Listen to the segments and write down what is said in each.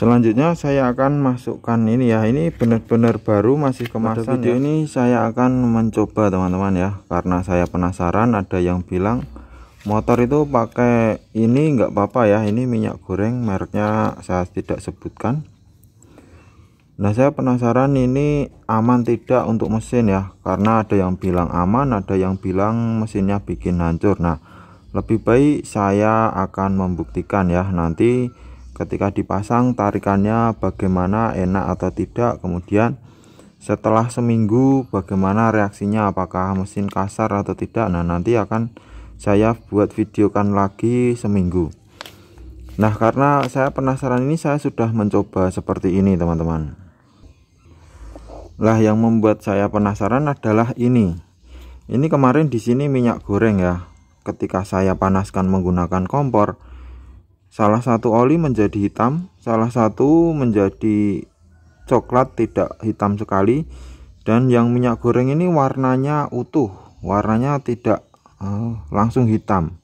selanjutnya saya akan masukkan ini ya ini benar-benar baru masih kemasan ya ini saya akan mencoba teman-teman ya karena saya penasaran ada yang bilang motor itu pakai ini enggak apa ya ini minyak goreng mereknya saya tidak sebutkan nah saya penasaran ini aman tidak untuk mesin ya karena ada yang bilang aman ada yang bilang mesinnya bikin hancur nah lebih baik saya akan membuktikan ya nanti ketika dipasang tarikannya bagaimana enak atau tidak kemudian setelah seminggu bagaimana reaksinya apakah mesin kasar atau tidak nah nanti akan saya buat videokan lagi seminggu nah karena saya penasaran ini saya sudah mencoba seperti ini teman-teman lah yang membuat saya penasaran adalah ini ini kemarin di sini minyak goreng ya ketika saya panaskan menggunakan kompor Salah satu oli menjadi hitam, salah satu menjadi coklat tidak hitam sekali dan yang minyak goreng ini warnanya utuh, warnanya tidak uh, langsung hitam.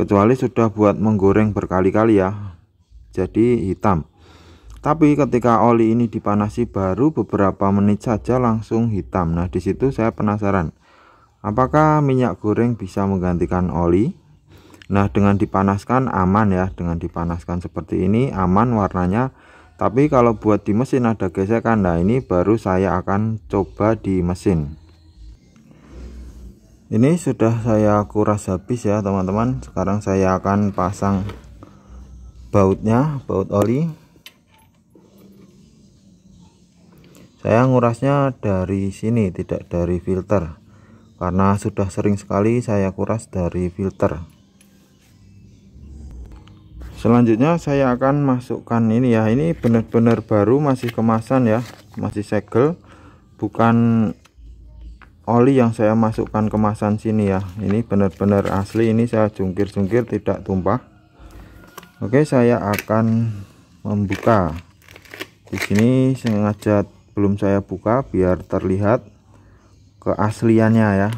Kecuali sudah buat menggoreng berkali-kali ya. Jadi hitam. Tapi ketika oli ini dipanasi baru beberapa menit saja langsung hitam. Nah, disitu saya penasaran. Apakah minyak goreng bisa menggantikan oli? Nah dengan dipanaskan aman ya dengan dipanaskan seperti ini aman warnanya tapi kalau buat di mesin ada gesekan nah ini baru saya akan coba di mesin ini sudah saya kuras habis ya teman-teman sekarang saya akan pasang bautnya baut oli saya ngurasnya dari sini tidak dari filter karena sudah sering sekali saya kuras dari filter selanjutnya saya akan masukkan ini ya ini benar-benar baru masih kemasan ya masih segel bukan oli yang saya masukkan kemasan sini ya ini benar-benar asli ini saya jungkir-jungkir tidak tumpah Oke saya akan membuka di sini sengaja belum saya buka biar terlihat keasliannya ya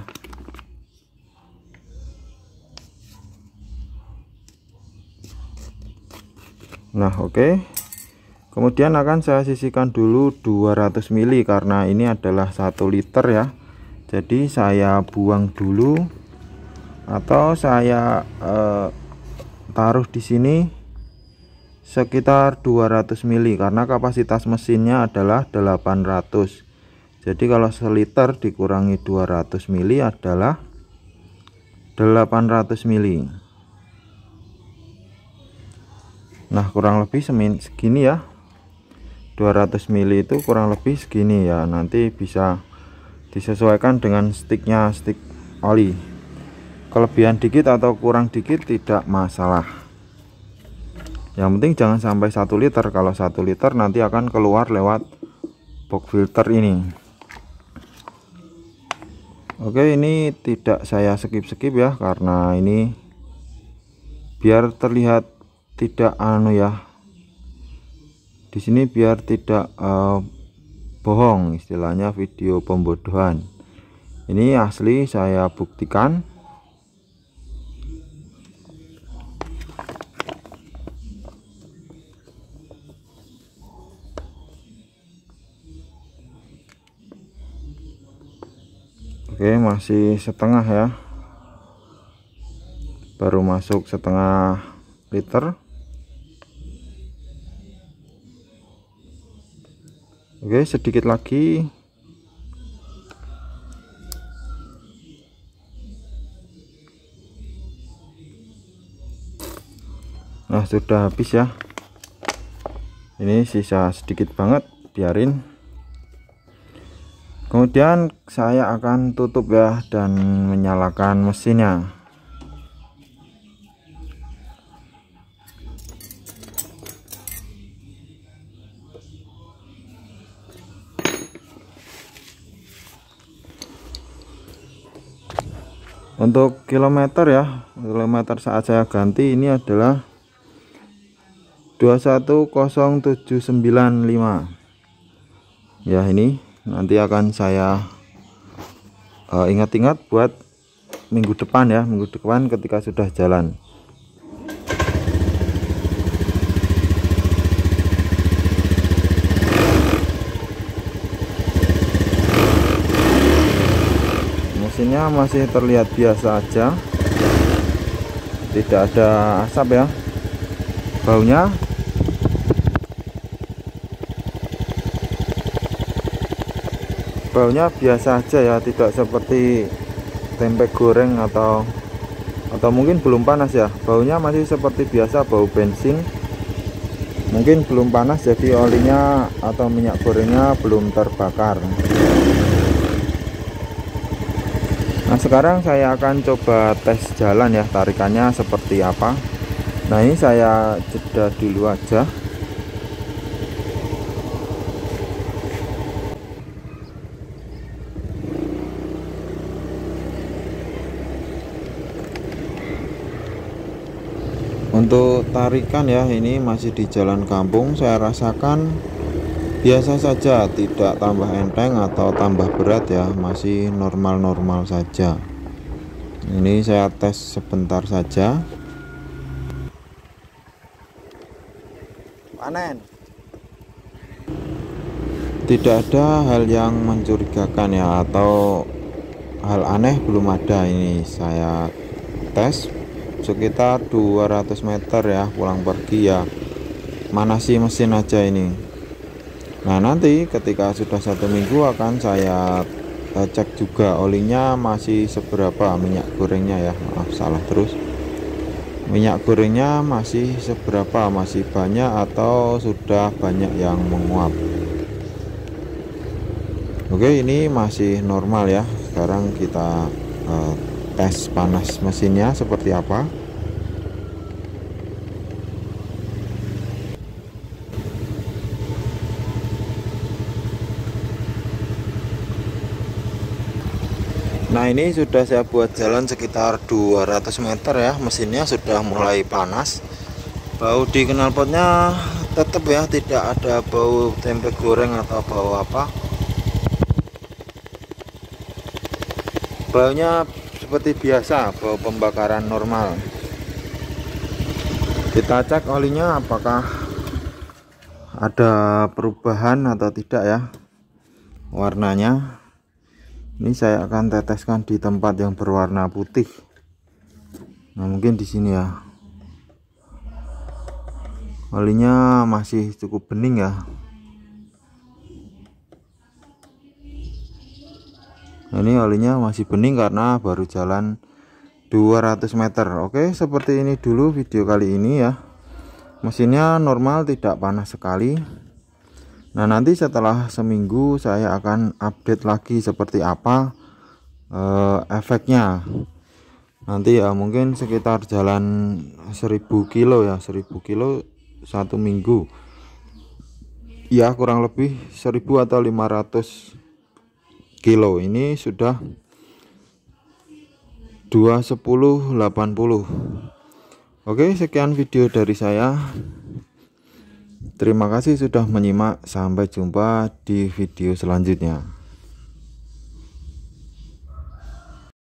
nah oke okay. kemudian akan saya sisihkan dulu 200 ml karena ini adalah 1 liter ya jadi saya buang dulu atau saya eh, taruh di sini sekitar 200 ml karena kapasitas mesinnya adalah 800 jadi kalau liter dikurangi 200 ml adalah 800 ml nah kurang lebih semin segini ya 200 mili itu kurang lebih segini ya nanti bisa disesuaikan dengan sticknya stick oli kelebihan dikit atau kurang dikit tidak masalah yang penting jangan sampai satu liter kalau satu liter nanti akan keluar lewat box filter ini Oke ini tidak saya skip-skip ya karena ini biar terlihat tidak anu ya di sini biar tidak uh, bohong istilahnya video pembodohan ini asli saya buktikan Oke masih setengah ya baru masuk setengah liter oke sedikit lagi nah sudah habis ya ini sisa sedikit banget biarin kemudian saya akan tutup ya dan menyalakan mesinnya untuk kilometer ya kilometer saat saya ganti ini adalah 210795 ya ini nanti akan saya eh, ingat-ingat uh, ingat -ingat buat minggu depan ya minggu depan ketika sudah jalan mesinnya masih terlihat biasa aja tidak ada asap ya baunya baunya biasa aja ya tidak seperti tempe goreng atau atau mungkin belum panas ya baunya masih seperti biasa bau bensin mungkin belum panas jadi olinya atau minyak gorengnya belum terbakar nah sekarang saya akan coba tes jalan ya tarikannya seperti apa nah ini saya jeda dulu aja untuk tarikan ya ini masih di jalan kampung saya rasakan biasa ya, saja tidak tambah enteng atau tambah berat ya masih normal-normal saja ini saya tes sebentar saja panen tidak ada hal yang mencurigakan ya atau hal aneh belum ada ini saya tes sekitar 200 meter ya pulang pergi ya mana sih mesin aja ini nah nanti ketika sudah satu minggu akan saya eh, cek juga olinya masih seberapa minyak gorengnya ya maaf salah terus minyak gorengnya masih seberapa masih banyak atau sudah banyak yang menguap oke ini masih normal ya sekarang kita eh, tes panas mesinnya seperti apa nah ini sudah saya buat jalan sekitar 200 meter ya mesinnya sudah mulai panas bau di knalpotnya tetap ya tidak ada bau tempe goreng atau bau apa baunya seperti biasa bau pembakaran normal kita cek olinya apakah ada perubahan atau tidak ya warnanya ini saya akan teteskan di tempat yang berwarna putih nah mungkin di sini ya olinya masih cukup bening ya nah, ini olinya masih bening karena baru jalan 200 meter Oke seperti ini dulu video kali ini ya mesinnya normal tidak panas sekali Nah, nanti setelah seminggu saya akan update lagi seperti apa eh, efeknya. Nanti ya mungkin sekitar jalan 1000 kilo ya, 1000 kilo satu minggu. Ya, kurang lebih 1000 atau 500 kilo. Ini sudah 21080 Oke, sekian video dari saya. Terima kasih sudah menyimak, sampai jumpa di video selanjutnya.